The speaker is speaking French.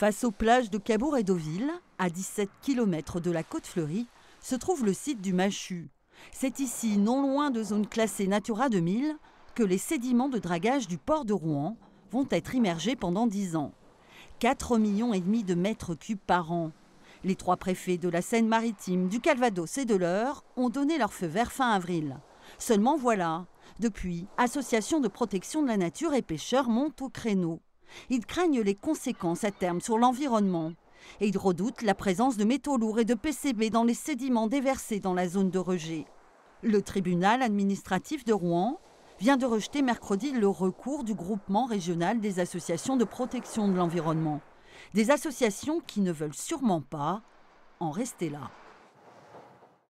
Face aux plages de Cabourg et Deauville, à 17 km de la côte fleurie, se trouve le site du Machu. C'est ici, non loin de zone classée Natura 2000, que les sédiments de dragage du port de Rouen vont être immergés pendant 10 ans. 4,5 millions et demi de mètres cubes par an. Les trois préfets de la Seine-Maritime, du Calvados et de l'Eure ont donné leur feu vert fin avril. Seulement voilà, depuis, Association de protection de la nature et pêcheurs montent au créneau. Ils craignent les conséquences à terme sur l'environnement et ils redoutent la présence de métaux lourds et de PCB dans les sédiments déversés dans la zone de rejet. Le tribunal administratif de Rouen vient de rejeter mercredi le recours du groupement régional des associations de protection de l'environnement. Des associations qui ne veulent sûrement pas en rester là.